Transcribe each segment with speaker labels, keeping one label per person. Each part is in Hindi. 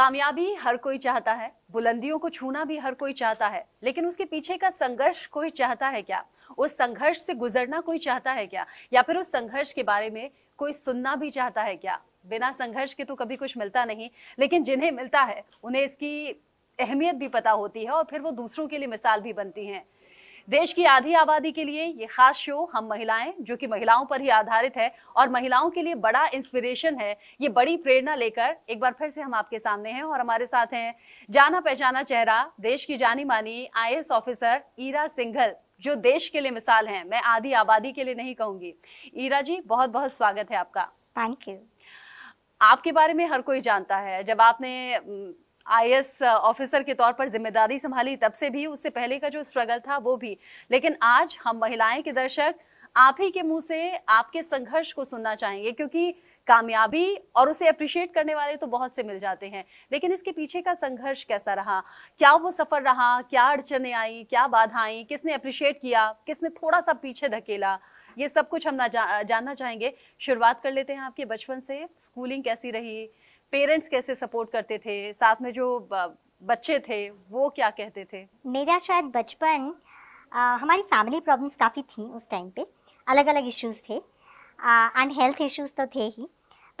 Speaker 1: कामयाबी हर कोई चाहता है बुलंदियों को छूना भी हर कोई चाहता है लेकिन उसके पीछे का संघर्ष कोई चाहता है क्या उस संघर्ष से गुजरना कोई चाहता है क्या या फिर उस संघर्ष के बारे में कोई सुनना भी चाहता है क्या बिना संघर्ष के तो कभी कुछ मिलता नहीं लेकिन जिन्हें मिलता है उन्हें इसकी अहमियत भी पता होती है और फिर वो दूसरों के लिए मिसाल भी बनती हैं देश की आधी आबादी के लिए ये खास शो हम महिलाएं जो कि महिलाओं पर ही आधारित है और महिलाओं के लिए बड़ा इंस्पिरेशन है ये बड़ी प्रेरणा लेकर एक बार फिर से हम आपके सामने हैं और हमारे साथ हैं जाना पहचाना चेहरा देश की जानी मानी आई ऑफिसर ईरा सिंघल जो देश के लिए मिसाल हैं मैं आधी आबादी के लिए नहीं कहूंगी ईरा जी बहुत बहुत स्वागत है आपका थैंक यू आपके बारे में हर कोई जानता है जब आपने आई ऑफिसर के तौर पर जिम्मेदारी संभाली तब से भी उससे पहले का जो स्ट्रगल था वो भी लेकिन आज हम महिलाएं के दर्शक आप ही के मुंह से आपके संघर्ष को सुनना चाहेंगे क्योंकि कामयाबी और उसे अप्रिशिएट करने वाले तो बहुत से मिल जाते हैं लेकिन इसके पीछे का संघर्ष कैसा रहा क्या वो सफर रहा क्या अड़चने आई क्या बाधाएं किसने अप्रिशिएट किया किसने थोड़ा सा पीछे धकेला ये सब कुछ हम ना जा, जानना चाहेंगे शुरुआत कर लेते हैं आपके बचपन से स्कूलिंग कैसी रही पेरेंट्स कैसे सपोर्ट करते थे साथ में जो बच्चे थे वो क्या कहते थे
Speaker 2: मेरा शायद बचपन हमारी फैमिली प्रॉब्लम्स काफ़ी थी उस टाइम पे अलग अलग इश्यूज थे एंड हेल्थ इश्यूज तो थे ही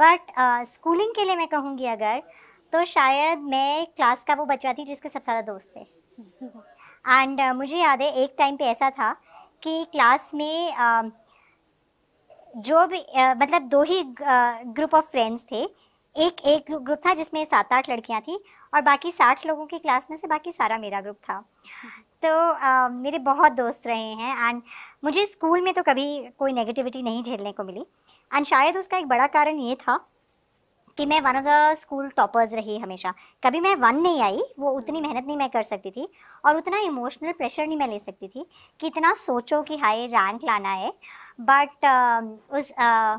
Speaker 2: बट स्कूलिंग के लिए मैं कहूँगी अगर तो शायद मैं क्लास का वो बच्चा थी जिसके सबसे ज़्यादा दोस्त थे एंड uh, मुझे याद है एक टाइम पे ऐसा था कि क्लास में uh, जो भी uh, मतलब दो ही ग्रुप ऑफ फ्रेंड्स थे एक एक ग्रुप था जिसमें सात आठ लड़कियां थी और बाकी साठ लोगों की क्लास में से बाकी सारा मेरा ग्रुप था तो आ, मेरे बहुत दोस्त रहे हैं एंड मुझे स्कूल में तो कभी कोई नेगेटिविटी नहीं झेलने को मिली एंड शायद उसका एक बड़ा कारण ये था कि मैं one of the school toppers रही हमेशा कभी मैं वन नहीं आई वो उतनी हम्म। मेहनत नहीं मैं कर सकती थी और उतना इमोशनल प्रेशर नहीं मैं ले सकती थी कि इतना सोचो कि हाई रैंक लाना है बट uh, उस uh,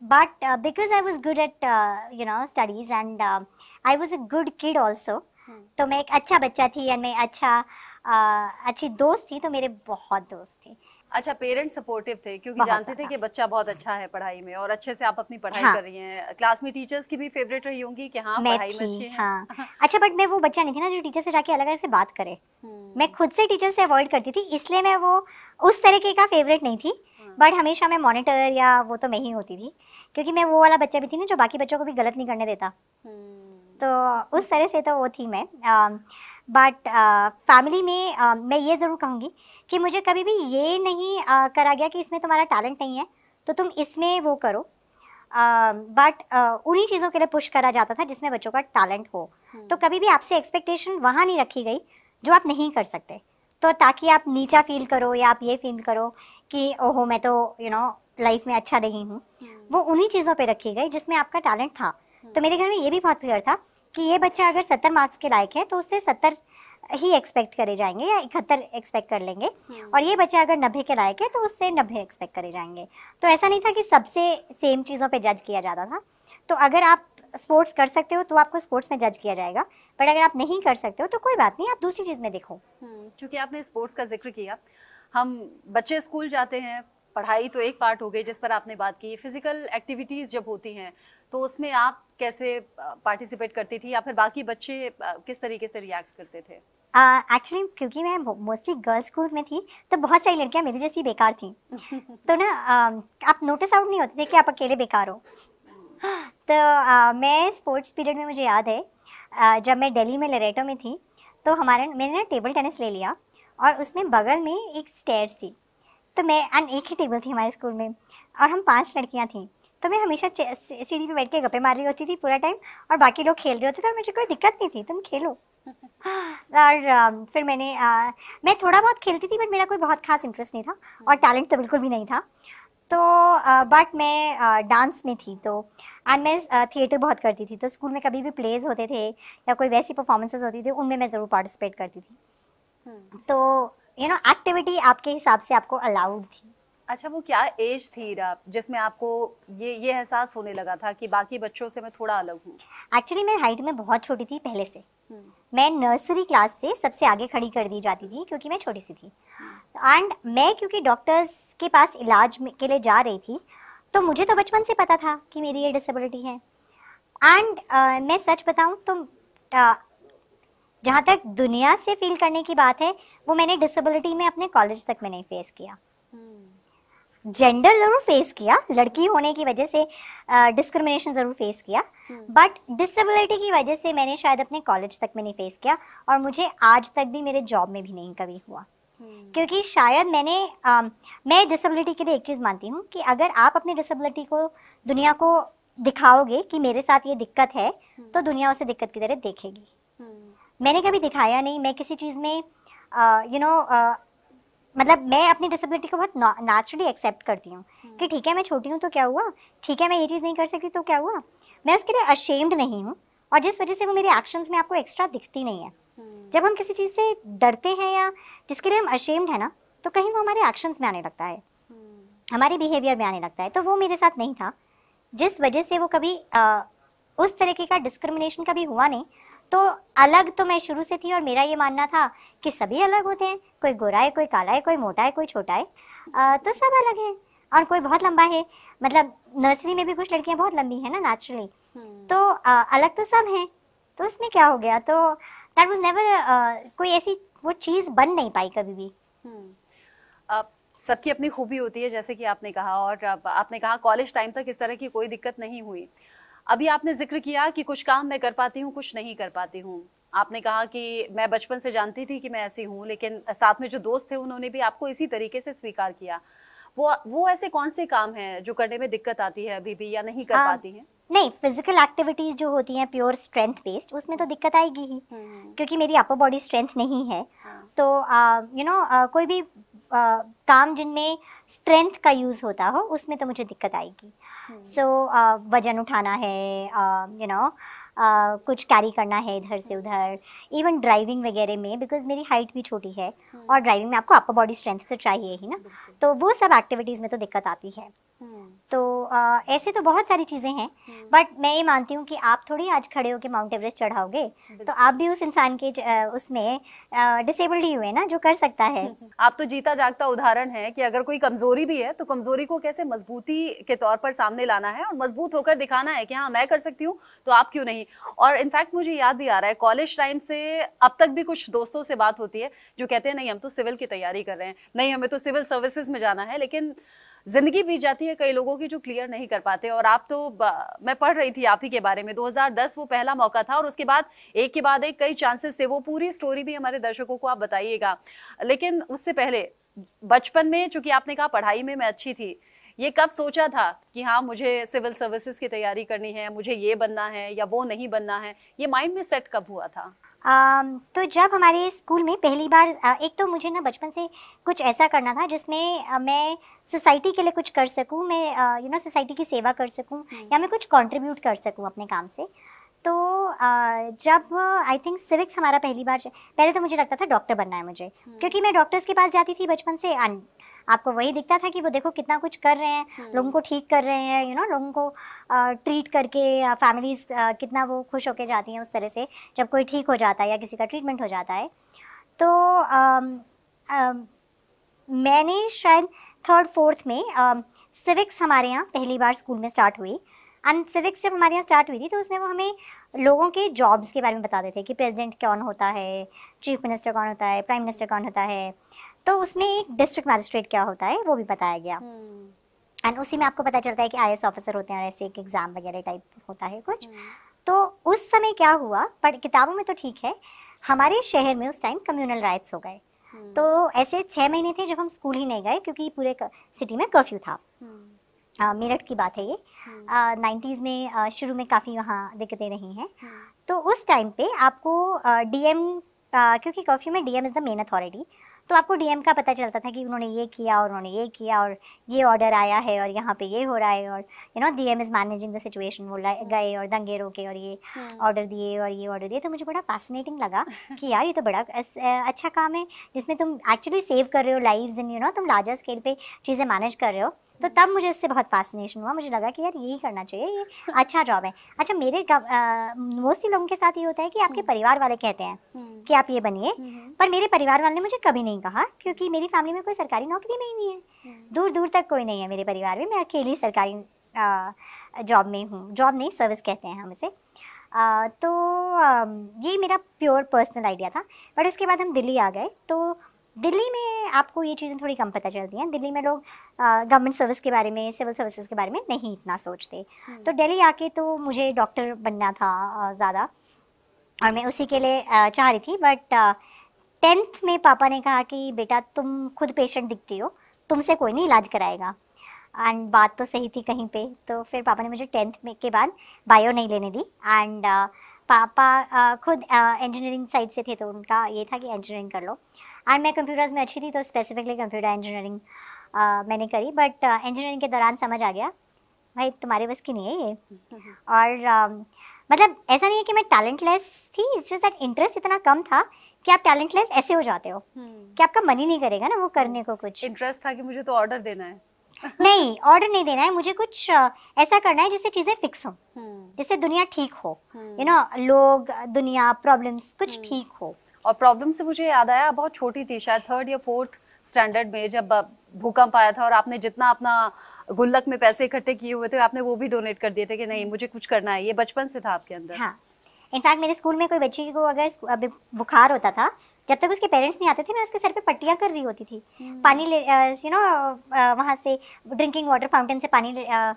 Speaker 2: but uh, because I was good at uh, you know studies and uh, I was a good kid also hmm. तो मैं एक अच्छा बच्चा थी एंड मैं अच्छा uh, अच्छी दोस्त थी तो मेरे बहुत दोस्त थे
Speaker 1: अच्छा पेरेंट्स सपोर्टिव थे क्योंकि जानते थे कि बच्चा बहुत अच्छा है पढ़ाई में और अच्छे से आप अपनी पढ़ाई हाँ. कर रही हैं क्लास में टीचर्स की भी फेवरेट रही होंगी कि हाँ पढ़ाई में अच्छी हाँ.
Speaker 2: अच्छा बट मैं वो बच्चा नहीं थी ना जो टीचर से जाके अलग अलग से बात करे hmm. मैं खुद से टीचर से अवॉइड करती थी इसलिए मैं वो उस तरीके का फेवरेट नहीं थी बट हमेशा मैं मॉनिटर या वो तो मैं ही होती थी क्योंकि मैं वो वाला बच्चा भी थी ना जो बाकी बच्चों को भी गलत नहीं करने देता हम्म। तो उस तरह से तो वो थी मैं बट फैमिली में मैं ये ज़रूर कहूँगी कि मुझे कभी भी ये नहीं करा गया कि इसमें तुम्हारा टैलेंट नहीं है तो तुम इसमें वो करो बट उन्हीं चीज़ों के लिए पुश करा जाता था जिसमें बच्चों का टैलेंट हो हम्म। तो कभी भी आपसे एक्सपेक्टेशन वहाँ नहीं रखी गई जो आप नहीं कर सकते तो ताकि आप नीचा फील करो या आप ये फील करो कि ओहो मैं तो यू नो लाइफ में अच्छा नहीं हूँ हाँ। वो उन्हीं चीज़ों पर रखी गई जिसमें आपका टैलेंट था हाँ। तो मेरे घर में ये भी बहुत क्लियर था कि ये बच्चा अगर सत्तर मार्क्स के लायक है तो उससे सत्तर ही एक्सपेक्ट करे जाएंगे या इकहत्तर एक्सपेक्ट कर लेंगे हाँ। और ये बच्चा अगर नब्बे के लायक है तो उससे नब्बे एक्सपेक्ट करे जाएंगे तो ऐसा नहीं था कि सबसे सेम चीज़ों पे जज किया जाता था तो अगर आप स्पोर्ट्स कर सकते हो तो आपको स्पोर्ट्स में जज किया जाएगा बट अगर आप नहीं कर सकते हो तो कोई बात नहीं आप दूसरी चीज़ में देखो
Speaker 1: हम्म, चूँकि आपने स्पोर्ट्स का जिक्र किया हम बच्चे स्कूल जाते हैं पढ़ाई तो एक पार्ट हो गई जिस पर आपने बात की फिजिकल एक्टिविटीज़ जब होती हैं तो उसमें आप कैसे पार्टिसिपेट करती थी या फिर बाकी बच्चे किस तरीके से रिएक्ट करते थे
Speaker 2: एक्चुअली uh, क्योंकि मैं मोस्टली गर्ल्स स्कूल में थी तो बहुत सारी लड़कियां मेरे जैसी बेकार थी तो ना uh, आप नोटिस आउट नहीं होते थे कि आप अकेले बेकार हो तो uh, मैं स्पोर्ट्स पीरियड में मुझे याद है uh, जब मैं दिल्ली में लरेटो में थी तो हमारे मैंने ना टेबल टेनिस ले लिया और उसमें बगल में एक स्टेयर्स थी तो मैं अन एक ही टेबल थी हमारे स्कूल में और हम पांच लड़कियां थीं तो मैं हमेशा सीढ़ी पे बैठ के गप्पे मार रही होती थी पूरा टाइम और बाकी लोग खेल रहे होते थे और मुझे कोई दिक्कत नहीं थी तुम खेलो और फिर मैंने आ, मैं थोड़ा बहुत खेलती थी बट मेरा कोई बहुत खास इंटरेस्ट नहीं था और टैलेंट तो बिल्कुल भी नहीं था तो बट मैं डांस में थी तो एंड मैं थिएटर बहुत करती थी तो स्कूल में कभी भी प्लेज होते थे या कोई वैसी परफॉर्मेंसेज होती थी उनमें मैं ज़रूर पार्टिसिपेट करती थी
Speaker 1: तो यू नो एक्टिविटी
Speaker 2: आपके हिसाब से आपको अलाउड
Speaker 1: थी अच्छा वो क्या एज थी रा जिसमें आपको ये ये एहसास होने लगा था कि बाकी बच्चों से मैं थोड़ा अलग हूँ
Speaker 2: एक्चुअली मैं हाइट में बहुत छोटी थी पहले से हम्म। मैं नर्सरी क्लास से सबसे आगे खड़ी कर दी जाती थी क्योंकि मैं छोटी सी थी एंड मैं क्योंकि डॉक्टर्स के पास इलाज के लिए जा रही थी तो मुझे तो बचपन से पता था कि मेरी ये डिसेबिलिटी है एंड uh, मैं सच बताऊँ तो uh, जहाँ तक दुनिया से फील करने की बात है वो मैंने डिसेबिलिटी में अपने कॉलेज तक में नहीं फेस किया जेंडर ज़रूर फेस किया लड़की होने की वजह से डिस्क्रिमिनेशन uh, ज़रूर फेस किया बट हम्म। डिसेबिलिटी की वजह से मैंने शायद अपने कॉलेज तक में नहीं फेस किया और मुझे आज तक भी मेरे जॉब में भी नहीं कभी हुआ हम्म। क्योंकि शायद मैंने मैं डिसेबिलिटी के लिए एक चीज़ मानती हूँ कि अगर आप अपने डिसेबिलिटी को दुनिया को दिखाओगे कि मेरे साथ ये दिक्कत है हम्म। तो दुनिया उसे दिक्कत की तरह देखेगी मैंने कभी दिखाया नहीं मैं किसी चीज़ में यू नो मतलब मैं अपनी डिसेबिलिटी को बहुत नेचुरली एक्सेप्ट करती हूँ हम्म। कि ठीक है मैं छोटी हूँ तो क्या हुआ ठीक है मैं ये चीज़ नहीं कर सकती तो क्या हुआ मैं उसके लिए अशेम्ड नहीं हूँ और जिस वजह से वो मेरे एक्शंस में आपको एक्स्ट्रा दिखती नहीं है
Speaker 3: हम्म।
Speaker 2: जब हम किसी चीज़ से डरते हैं या जिसके लिए हम अशेम्ड है ना तो कहीं वो हमारे एक्शंस में आने लगता है हम्म। हमारे बिहेवियर में आने लगता है तो वो मेरे साथ नहीं था जिस वजह से वो कभी उस तरीके का डिस्क्रिमिनेशन कभी हुआ नहीं तो अलग तो मैं शुरू से थी और मेरा ये मानना था कि सभी अलग होते हैं कोई गोरा है कोई काला है कोई मोटा है कोई छोटा है आ, तो सब अलग है और कोई बहुत लंबा है मतलब नर्सरी में भी कुछ लड़कियां बहुत लंबी है ना नेचुरली हम्म। तो आ, अलग तो सब हैं तो उसमें क्या हो गया तो दैट वॉज नेवर कोई ऐसी वो चीज़ बन नहीं पाई कभी भी
Speaker 1: uh, सबकी अपनी खूबी होती है जैसे कि आपने कहा और आपने कहा कॉलेज टाइम तक इस तरह की कोई दिक्कत नहीं हुई अभी आपने जिक्र किया कि कुछ काम मैं कर पाती हूँ कुछ नहीं कर पाती हूँ आपने कहा कि मैं बचपन से जानती थी कि मैं ऐसी हूँ लेकिन साथ में जो दोस्त थे उन्होंने भी आपको इसी तरीके से स्वीकार किया वो वो ऐसे कौन से काम हैं जो करने में दिक्कत आती है अभी भी या नहीं कर हाँ। पाती हैं
Speaker 2: नहीं फिजिकल एक्टिविटीज जो होती हैं प्योर स्ट्रेंथ बेस्ड उसमें तो दिक्कत आएगी ही हम्म। क्योंकि मेरी अपर बॉडी स्ट्रेंथ नहीं है हाँ। तो यू नो कोई भी आ, काम जिनमें स्ट्रेंथ का यूज़ होता हो उसमें तो मुझे दिक्कत आएगी सो uh, वजन उठाना है यू uh, नो uh, कुछ कैरी करना है इधर से उधर इवन ड्राइविंग वगैरह में बिकॉज मेरी हाइट भी छोटी है हम्म। और ड्राइविंग में आपको अपर बॉडी स्ट्रेंथ तो चाहिए ही ना तो वो सब एक्टिविटीज़ में तो दिक्कत आती है तो आ, ऐसे तो बहुत सारी चीज़ें हैं हम्म। बट मैं ये मानती हूँ कि आप थोड़ी आज खड़े होकर माउंट एवरेस्ट चढ़ाओगे
Speaker 1: तो आप भी उस इंसान के ज, उसमें डिसेबल्ड ही हुए ना जो कर सकता है आप तो जीता जागता उदाहरण है कि अगर कोई कमजोरी भी है तो कमजोरी को कैसे मजबूती के तौर पर सामने लाना है और मजबूत होकर दिखाना है कि हाँ मैं कर सकती हूँ तो आप क्यों नहीं और इनफैक्ट मुझे याद भी आ रहा है कॉलेज टाइम से अब तक भी कुछ दोस्तों से बात होती है जो कहते हैं नहीं हम तो सिविल की तैयारी कर रहे हैं नहीं हमें तो सिविल सर्विसेज में जाना है लेकिन जिंदगी बीत जाती है कई लोगों की जो क्लियर नहीं कर पाते और आप तो मैं पढ़ रही थी आप ही के बारे में 2010 वो पहला मौका था और उसके बाद एक के बाद एक कई चांसेस थे वो पूरी स्टोरी भी हमारे दर्शकों को आप बताइएगा लेकिन उससे पहले बचपन में चूंकि आपने कहा पढ़ाई में मैं अच्छी थी ये कब सोचा था कि हाँ मुझे सिविल सर्विसेज की तैयारी करनी है मुझे ये बनना है या वो नहीं बनना है ये माइंड में सेट कब हुआ था
Speaker 2: तो जब हमारे स्कूल में पहली बार एक तो मुझे ना बचपन से कुछ ऐसा करना था जिसमें मैं सोसाइटी के लिए कुछ कर सकूं मैं यू नो सोसाइटी की सेवा कर सकूं हम्म। या मैं कुछ कंट्रीब्यूट कर सकूं अपने काम से तो जब आई थिंक सिविक्स हमारा पहली बार पहले तो मुझे लगता था डॉक्टर बनना है मुझे हम्म। क्योंकि मैं डॉक्टर्स के पास जाती थी बचपन से आपको वही दिखता था कि वो देखो कितना कुछ कर रहे हैं हम्म। लोगों को ठीक कर रहे हैं यू नो लोगों को ट्रीट करके फैमिलीज कितना वो खुश होकर जाती हैं उस तरह से जब कोई ठीक हो जाता है या किसी का ट्रीटमेंट हो जाता है तो मैंने शायद थर्ड फोर्थ में सिविक्स हमारे यहाँ पहली बार स्कूल में स्टार्ट हुई एंड सिविक्स जब हमारे यहाँ स्टार्ट हुई थी तो उसमें वो हमें लोगों के जॉब्स के बारे में बताते थे कि प्रेसिडेंट कौन होता है चीफ मिनिस्टर कौन होता है प्राइम मिनिस्टर कौन होता है तो उसमें एक डिस्ट्रिक्ट मैजिस्ट्रेट क्या होता है वो भी बताया गया एंड हम्म। उसी में आपको पता चलता है कि आई ऑफिसर होते हैं और ऐसे एक एग्जाम वगैरह टाइप होता है कुछ हम्म। तो उस समय क्या हुआ पर किताबों में तो ठीक है हमारे शहर में उस टाइम कम्युनल राइट्स हो गए हम्म। तो ऐसे छः महीने थे जब हम स्कूल ही नहीं गए क्योंकि पूरे सिटी में कर्फ्यू था मेरठ की बात है ये नाइन्टीज़ में शुरू में काफ़ी वहाँ दिक्कतें रही हैं तो उस टाइम पे आपको डीएम क्योंकि कर्फ्यू में DM is the main authority तो आपको डीएम का पता चलता था कि उन्होंने ये किया और उन्होंने ये किया और ये ऑर्डर आया है और यहाँ पे ये हो रहा है और you know DM is managing the situation वो गए और दंगे रोके और ये ऑर्डर हम्म। दिए और ये ऑर्डर दिए तो मुझे बड़ा फैसिनेटिंग लगा कि यार ये तो बड़ा अच्छा काम है जिसमें तुम एक्चुअली सेव कर रहे हो लाइव इन यू नो तुम लार्जर स्केल पर चीज़ें मैनेज कर रहे हो तो तब मुझे इससे बहुत फैसिनेशन हुआ मुझे लगा कि यार यही करना चाहिए ये अच्छा जॉब है अच्छा मेरे मोस्टली लोगों के साथ ये होता है कि आपके हम्म। परिवार वाले कहते हैं हम्म। कि आप ये बनिए हम्म, पर मेरे परिवार वाले ने मुझे कभी नहीं कहा क्योंकि मेरी फैमिली में कोई सरकारी नौकरी नहीं है दूर दूर तक कोई नहीं है मेरे परिवार में मैं अकेली सरकारी जॉब में हूँ जॉब नहीं सर्विस कहते हैं हम इसे तो ये मेरा प्योर पर्सनल आइडिया था बट उसके बाद हम दिल्ली आ गए तो दिल्ली में आपको ये चीज़ें थोड़ी कम पता चलती हैं दिल्ली में लोग गवर्नमेंट सर्विस के बारे में सिविल सर्विसेज के बारे में नहीं इतना सोचते हम्म। तो दिल्ली आके तो मुझे डॉक्टर बनना था ज़्यादा और मैं उसी के लिए चाह रही थी बट टेंथ में पापा ने कहा कि बेटा तुम खुद पेशेंट दिखती हो तुमसे कोई नहीं इलाज कराएगा एंड बात तो सही थी कहीं पे तो फिर पापा ने मुझे टेंथ में के बाद बायो नहीं लेने दी एंड पापा खुद इंजीनियरिंग साइड से थे तो उनका ये था कि इंजीनियरिंग कर लो एंड मैं कंप्यूटर्स में अच्छी थी तो स्पेसिफिकली कंप्यूटर इंजीनियरिंग मैंने करी बट इंजीनियरिंग के दौरान समझ आ गया भाई तुम्हारे बस की नहीं है
Speaker 3: ये
Speaker 2: और मतलब ऐसा नहीं है कि मैं टैलेंटलेस थी इट्स जस्ट दैट इंटरेस्ट इतना कम था कि आप टैलेंटलेस ऐसे हो जाते हो हम्म। कि आपका मन ही नहीं करेगा ना वो करने को कुछ इंटरेस्ट था कि मुझे तो ऑर्डर देना है नहीं ऑर्डर नहीं देना है मुझे कुछ ऐसा करना है जिससे चीजें फिक्स हो हम्म। जिससे दुनिया ठीक हो यू हम्म। नो लोग दुनिया
Speaker 1: प्रॉब्लम्स कुछ ठीक हो और प्रॉब्लम से मुझे याद आया बहुत छोटी थी शायद थर्ड या फोर्थ स्टैंडर्ड में जब भूकंप आया था और आपने जितना अपना गुल्लक में पैसे इकट्ठे किए हुए थे आपने वो भी डोनेट कर दिए थे कि नहीं मुझे कुछ करना है ये बचपन से था आपके अंदर हाँ इनफैक्ट मेरे स्कूल में
Speaker 2: कोई बच्चे को अगर बुखार होता था जब तक उसके पेरेंट्स नहीं आते थे मैं उसके सर पे पट्टियाँ कर रही होती थी हम्म। पानी ले यू नो वहाँ से ड्रिंकिंग वाटर फाउंटेन से पानी आ,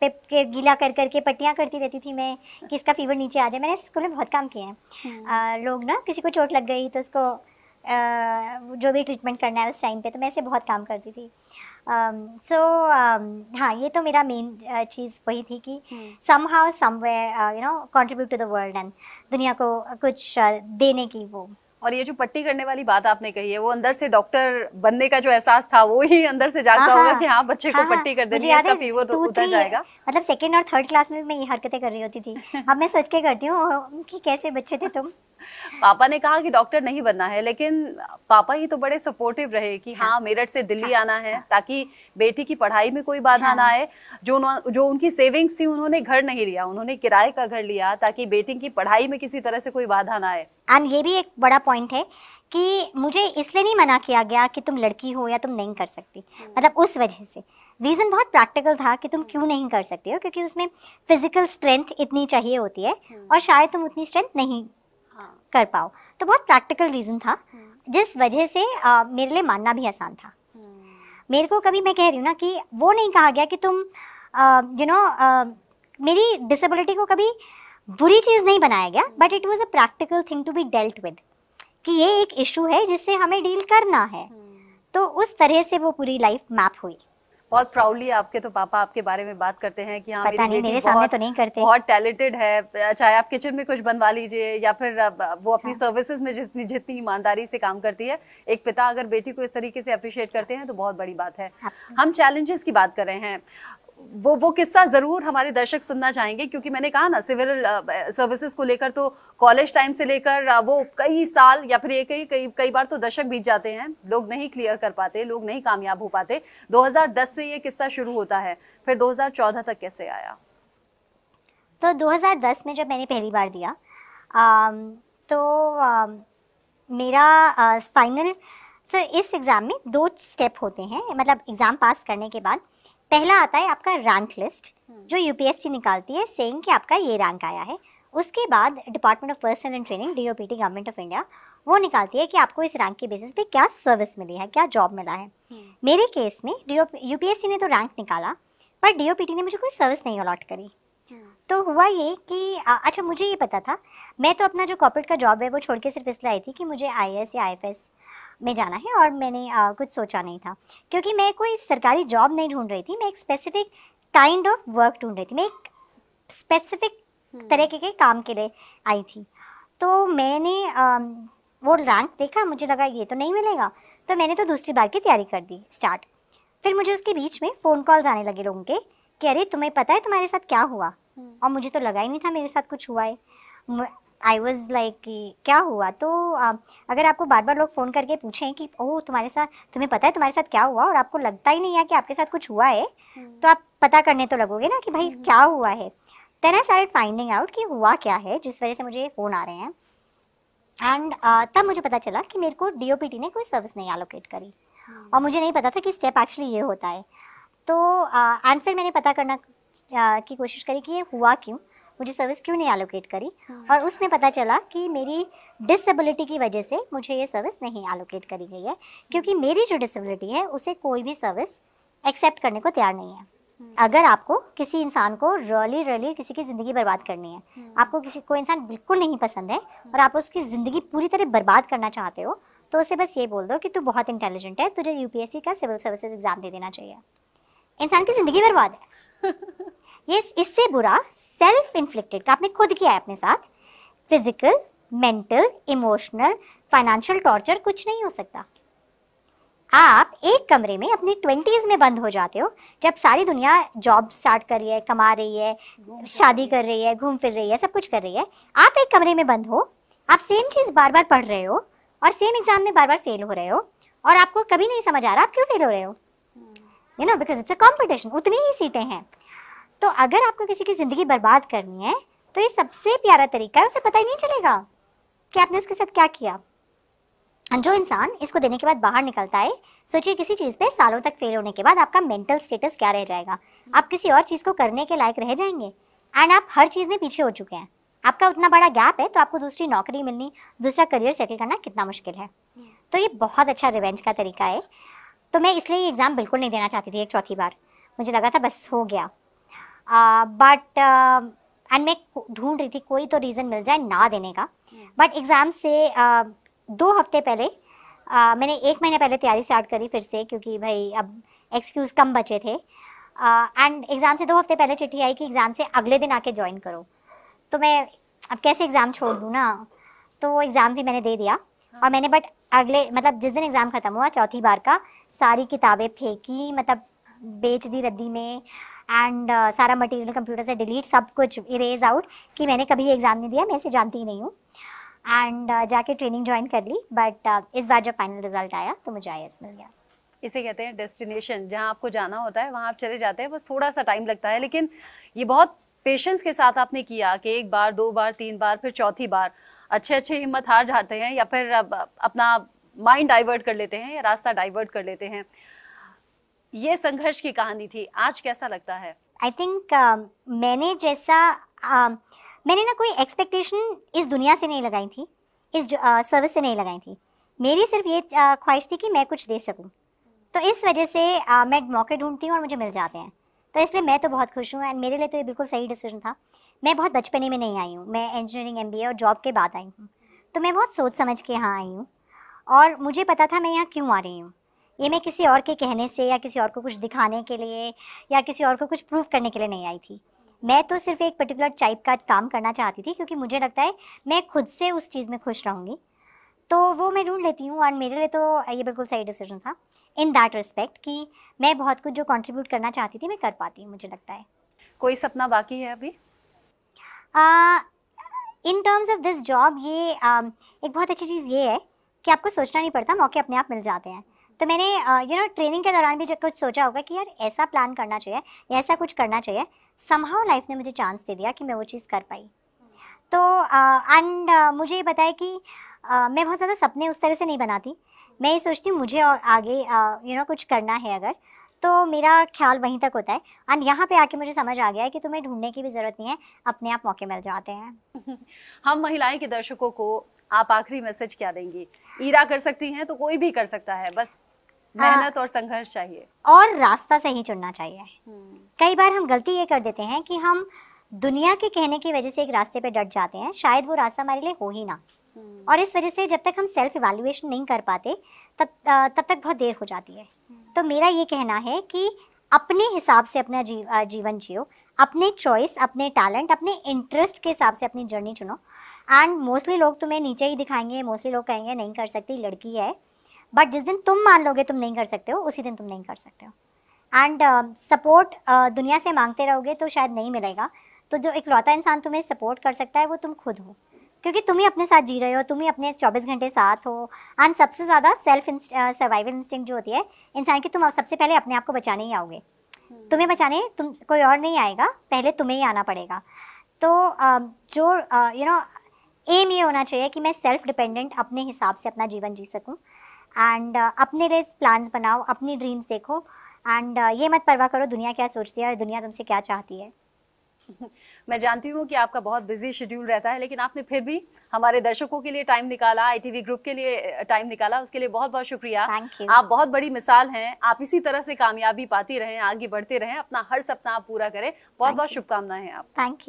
Speaker 2: पे के गीला कर करके पट्टियाँ करती रहती थी मैं कि इसका फीवर नीचे आ जाए मैंने स्कूल में बहुत काम किए हैं हम्म। लोग ना किसी को चोट लग गई तो उसको आ, जो भी ट्रीटमेंट करना है उस टाइम पर तो मैं ऐसे बहुत काम करती थी सो हाँ ये तो मेरा मेन चीज़ वही थी कि somehow somewhere you know contribute to the world and दुनिया को
Speaker 1: कुछ देने की वो और ये जो पट्टी करने वाली बात आपने कही है वो अंदर से डॉक्टर बनने का जो एहसास था वो ही अंदर से जागता होगा हाँ, कि हाँ बच्चे को हाँ, हाँ। पट्टी कर देनी है इसका फीवर उतर जाएगा
Speaker 2: मतलब सेकंड और थर्ड क्लास में मैं ये हरकतें कर रही होती थी अब मैं सोच के करती हूँ कि कैसे बच्चे थे
Speaker 1: तुम पापा ने कहा कि डॉक्टर नहीं बनना है लेकिन पापा ही तो बड़े सपोर्टिव रहे कि हाँ, हाँ मेरठ से दिल्ली हाँ, आना है हाँ, ताकि बेटी की पढ़ाई में कोई बाधा हाँ, ना आए जो जो उनकी सेविंग्स थी उन्होंने घर नहीं लिया उन्होंने किराए का घर लिया ताकि बेटी की पढ़ाई में किसी तरह से कोई बाधा ना आए एंड ये भी एक बड़ा पॉइंट है कि मुझे इसलिए नहीं मना किया गया कि तुम
Speaker 2: लड़की हो या तुम नहीं कर सकती hmm. मतलब उस वजह से रीज़न बहुत प्रैक्टिकल था कि तुम hmm. क्यों नहीं कर सकती हो क्योंकि उसमें फिजिकल स्ट्रेंथ इतनी चाहिए होती है hmm. और शायद तुम उतनी स्ट्रेंथ नहीं हाँ। कर पाओ तो बहुत प्रैक्टिकल रीज़न था जिस वजह से आ, मेरे लिए मानना भी आसान था मेरे को कभी मैं कह रही हूँ ना कि वो नहीं कहा गया कि तुम यू नो you know, मेरी डिसेबिलिटी को कभी बुरी चीज़ नहीं बनाया गया but it was a practical thing to be dealt with कि ये एक इशू है जिससे हमें डील करना है हम्म। तो उस तरह से वो पूरी लाइफ मैप हुई
Speaker 1: बहुत प्राउडली आपके तो पापा आपके बारे में बात करते हैं कि हाँ पता मेरी नहीं, मेरे सामने तो नहीं करते बहुत टैलेंटेड है चाहे आप किचन में कुछ बनवा लीजिए या फिर वो अपनी हाँ। सर्विसेज में जितनी जितनी ईमानदारी से काम करती है एक पिता अगर बेटी को इस तरीके से अप्रिशिएट करते हैं तो बहुत बड़ी बात है हम चैलेंजेस की बात कर रहे हैं वो वो किस्सा ज़रूर हमारे दर्शक सुनना चाहेंगे क्योंकि मैंने कहा ना सिविल सर्विसेज को लेकर तो कॉलेज टाइम से लेकर वो कई साल या फिर एक ही कई कई बार तो दशक बीत जाते हैं लोग नहीं क्लियर कर पाते लोग नहीं कामयाब हो पाते 2010 से ये किस्सा शुरू होता है फिर 2014 तक कैसे आया
Speaker 2: तो 2010 में जब मैंने पहली बार दिया आ, तो आ, मेरा फाइनल तो इस एग्ज़ाम में दो स्टेप होते हैं मतलब एग्ज़ाम पास करने के बाद पहला आता है आपका रैंक लिस्ट हम्म। जो यूपीएससी निकालती है सेइंग कि आपका ये रैंक आया है उसके बाद department of person and training DOPT government of India वो निकालती है कि आपको इस रैंक के बेसिस पे क्या सर्विस मिली है क्या जॉब मिला है हम्म। मेरे केस में यूपीएससी ने तो रैंक निकाला पर डी ने मुझे कोई सर्विस नहीं अलॉट करी हम्म। तो हुआ ये कि आ, अच्छा मुझे ये पता था मैं तो अपना जो कॉपरेट का जॉब है वो छोड़ के सिर्फ इसलिए आई थी कि मुझे आई या आई में जाना है और मैंने आ, कुछ सोचा नहीं था क्योंकि मैं कोई सरकारी जॉब नहीं ढूंढ रही थी मैं एक स्पेसिफिक काइंड ऑफ वर्क ढूंढ रही थी मैं एक स्पेसिफिक हम्म। तरीके के काम के लिए आई थी तो मैंने आ, वो रैंक देखा मुझे लगा ये तो नहीं मिलेगा तो मैंने तो दूसरी बार की तैयारी कर दी स्टार्ट फिर मुझे उसके बीच में फ़ोन कॉल्स आने लगे लोगों के कि अरे तुम्हें पता है तुम्हारे साथ क्या हुआ हम्म। और मुझे तो लगा ही नहीं था मेरे साथ कुछ हुआ है आई वॉज लाइक क्या हुआ तो अगर आपको बार बार लोग फ़ोन करके पूछें कि ओह तुम्हारे साथ तुम्हें पता है तुम्हारे साथ क्या हुआ और आपको लगता ही नहीं है कि आपके साथ कुछ हुआ है हम्म। तो आप पता करने तो लगोगे ना कि भाई हम्म। क्या हुआ है देन आई सारे फाइंडिंग आउट कि हुआ क्या है जिस वजह से मुझे फ़ोन आ रहे हैं एंड uh, तब मुझे पता चला कि मेरे को डी ने कोई सर्विस नहीं एलोकेट करी हम्म। और मुझे नहीं पता था कि स्टेप एक्चुअली ये होता है तो एंड uh, फिर मैंने पता करना की कोशिश करी कि ये हुआ क्यों मुझे सर्विस क्यों नहीं एलोकेट करी हाँ। और उसमें पता चला कि मेरी डिसेबिलिटी की वजह से मुझे ये सर्विस नहीं एलोकेट करी गई है क्योंकि हम्म। मेरी जो डिसेबिलिटी है उसे कोई भी सर्विस एक्सेप्ट करने को तैयार नहीं है हम्म। अगर आपको किसी इंसान को रॉली रली किसी की ज़िंदगी बर्बाद करनी है हम्म। आपको किसी कोई इंसान बिल्कुल नहीं पसंद है और आप उसकी ज़िंदगी पूरी तरह बर्बाद करना चाहते हो तो उसे बस ये बोल दो कि तू बहुत इंटेलिजेंट है तुझे यूपीएससी का सिविल सर्विसेज एग्ज़ाम दे देना चाहिए इंसान की ज़िंदगी बर्बाद है ये इससे बुरा सेल्फ इन्फ्लिक्टेड का आपने खुद किया है अपने साथ physical mental emotional financial torture कुछ नहीं हो सकता आप एक कमरे में अपने ट्वेंटीज में बंद हो जाते हो जब सारी दुनिया जॉब स्टार्ट कर रही है कमा रही है शादी कर रही है घूम फिर रही है सब कुछ कर रही है आप एक कमरे में बंद हो आप सेम चीज़ बार बार पढ़ रहे हो और सेम एग्जाम में बार बार फेल हो रहे हो और आपको कभी नहीं समझ आ रहा आप क्यों फेल हो रहे हो you know because it's a competition उतनी ही सीटें हैं तो अगर आपको किसी की ज़िंदगी बर्बाद करनी है तो ये सबसे प्यारा तरीका है उसे पता ही नहीं चलेगा कि आपने उसके साथ क्या किया जो इंसान इसको देने के बाद बाहर निकलता है सोचिए किसी चीज़ पे सालों तक फेल होने के बाद आपका मेंटल स्टेटस क्या रह जाएगा आप किसी और चीज़ को करने के लायक रह जाएंगे एंड आप हर चीज़ में पीछे हो चुके हैं आपका उतना बड़ा गैप है तो आपको दूसरी नौकरी मिलनी दूसरा करियर सेटल करना कितना मुश्किल है तो ये बहुत अच्छा रिवेंज का तरीका है तो मैं इसलिए ये एग्ज़ाम बिल्कुल नहीं देना चाहती थी एक चौथी बार मुझे लगा था बस हो गया बट एंड मैं ढूंढ रही थी कोई तो रीज़न मिल जाए ना देने का बट एग्ज़ाम से uh, दो हफ्ते पहले uh, मैंने एक महीने पहले तैयारी स्टार्ट करी फिर से क्योंकि भाई अब एक्सक्यूज़ कम बचे थे एंड uh, एग्ज़ाम से दो हफ्ते पहले चिट्ठी आई कि एग्ज़ाम से अगले दिन आके ज्वाइन करो तो मैं अब कैसे एग्ज़ाम छोड़ दूँ ना तो वो एग्ज़ाम भी मैंने दे दिया हाँ। और मैंने बट अगले मतलब जिस दिन एग्ज़ाम ख़त्म हुआ चौथी बार का सारी किताबें फेंकी मतलब बेच दी रद्दी में एंड uh, सारा मटेरियल कंप्यूटर से डिलीट सब कुछ इरेज आउट कि मैंने कभी एग्ज़ाम नहीं दिया मैं इसे जानती ही नहीं हूँ एंड uh, जाके ट्रेनिंग ज्वाइन कर ली बट uh, इस बार जब फाइनल रिजल्ट आया तो मुझे आई मिल गया
Speaker 1: इसे कहते हैं डेस्टिनेशन जहाँ आपको जाना होता है वहाँ आप चले जाते हैं बस थोड़ा सा टाइम लगता है लेकिन ये बहुत पेशेंस के साथ आपने किया कि एक बार दो बार तीन बार फिर चौथी बार अच्छे अच्छे हिम्मत हार जाते हैं या फिर अपना माइंड डाइवर्ट कर लेते हैं या रास्ता डाइवर्ट कर लेते हैं ये संघर्ष की कहानी थी आज कैसा लगता है आई थिंक
Speaker 2: uh, मैंने जैसा uh, मैंने ना कोई एक्सपेक्टेशन इस दुनिया से नहीं लगाई थी इस सर्विस uh, से नहीं लगाई थी मेरी सिर्फ ये uh, ख्वाहिश थी कि मैं कुछ दे सकूँ तो इस वजह से uh, मैं मौके ढूंढती हूँ और मुझे मिल जाते हैं तो इसलिए मैं तो बहुत खुश हूँ एंड मेरे लिए तो ये बिल्कुल सही डिसीजन था मैं बहुत बचपने में नहीं आई हूँ मैं इंजीनियरिंग एम और जॉब के बाद आई हूँ तो मैं बहुत सोच समझ के यहाँ आई हूँ और मुझे पता था मैं यहाँ क्यों आ रही हूँ ये मैं किसी और के कहने से या किसी और को कुछ दिखाने के लिए या किसी और को कुछ प्रूव करने के लिए नहीं आई थी मैं तो सिर्फ एक पर्टिकुलर टाइप का काम करना चाहती थी क्योंकि मुझे लगता है मैं खुद से उस चीज़ में खुश रहूँगी तो वो मैं ढूंढ लेती हूँ और मेरे लिए तो ये बिल्कुल सही डिसीजन था इन दैट रिस्पेक्ट कि मैं बहुत कुछ जो कंट्रीब्यूट करना चाहती थी मैं कर पाती हूँ मुझे लगता है कोई सपना बाकी है अभी in terms of this job ये uh, एक बहुत अच्छी चीज़ ये है कि आपको सोचना नहीं पड़ता मौके अपने आप मिल जाते हैं तो मैंने यू नो ट्रेनिंग के दौरान भी जब कुछ सोचा होगा कि यार ऐसा प्लान करना चाहिए या ऐसा कुछ करना चाहिए समहाउ लाइफ ने मुझे चांस दे दिया कि मैं वो चीज़ कर पाई तो एंड uh, uh, मुझे ये बताया कि uh, मैं बहुत ज़्यादा सपने उस तरह से नहीं बनाती मैं ये सोचती हूँ मुझे आगे यू नो you know, कुछ करना है अगर तो मेरा ख्याल वहीं तक होता है एंड यहाँ पे आके मुझे समझ आ गया है कि तुम्हें ढूंढने की भी ज़रूरत नहीं है अपने आप मौके मिल जाते हैं
Speaker 1: हम महिलाएं के दर्शकों को आप आखिरी मैसेज क्या देंगी ईरा कर सकती हैं तो कोई भी कर सकता है बस मेहनत और संघर्ष चाहिए
Speaker 2: और रास्ता सही चुनना चाहिए हम्म। कई बार हम गलती ये कर देते हैं कि हम दुनिया के कहने की वजह से एक रास्ते पे डट जाते हैं शायद वो रास्ता हमारे लिए हो ही ना हम्म। और इस वजह से जब तक हम सेल्फ इवेल्युएशन नहीं कर पाते तब तब तक बहुत देर हो जाती है हम्म। तो मेरा ये कहना है कि अपने हिसाब से अपना जीव जीवन जियो अपने चॉइस अपने टैलेंट अपने इंटरेस्ट के हिसाब से अपनी जर्नी चुनो एंड मोस्टली लोग तुम्हें नीचे ही दिखाएंगे मोस्टली लोग कहेंगे नहीं कर सकती लड़की है बट जिस दिन तुम मान लोगे तुम नहीं कर सकते हो उसी दिन तुम नहीं कर सकते हो एंड सपोर्ट uh, uh, दुनिया से मांगते रहोगे तो शायद नहीं मिलेगा तो जो इकलौता इंसान तुम्हें सपोर्ट कर सकता है वो तुम खुद हो क्योंकि तुम ही अपने साथ जी रहे हो तुम ही अपने चौबीस घंटे साथ हो एंड सबसे ज़्यादा सेल्फ सर्वाइवल इंस्टिंग जो होती है इंसान की तुम सबसे पहले अपने आप को बचाने ही आओगे हम्म। तुम्हें बचाने तुम कोई और नहीं आएगा पहले तुम्हें ही आना पड़ेगा तो um, uh, जो यू नो एम ये होना चाहिए कि मैं सेल्फ डिपेंडेंट अपने हिसाब से अपना जीवन जी सकूँ एंड uh, अपने लिए प्लान्स बनाओ अपनी ड्रीम्स देखो एंड uh, ये मत परवाह करो दुनिया क्या सोचती है और दुनिया तुमसे क्या चाहती है
Speaker 1: मैं जानती हूँ कि आपका बहुत बिजी शेड्यूल रहता है लेकिन आपने फिर भी हमारे दर्शकों के लिए टाइम निकाला आईटीवी ग्रुप के लिए टाइम uh, निकाला उसके लिए बहुत बहुत शुक्रिया आप बहुत बड़ी मिसाल हैं आप इसी तरह से कामयाबी पाती रहें आगे बढ़ते रहें अपना हर सपना आप पूरा करें बहुत Thank बहुत शुभकामनाएं आप थैंक यू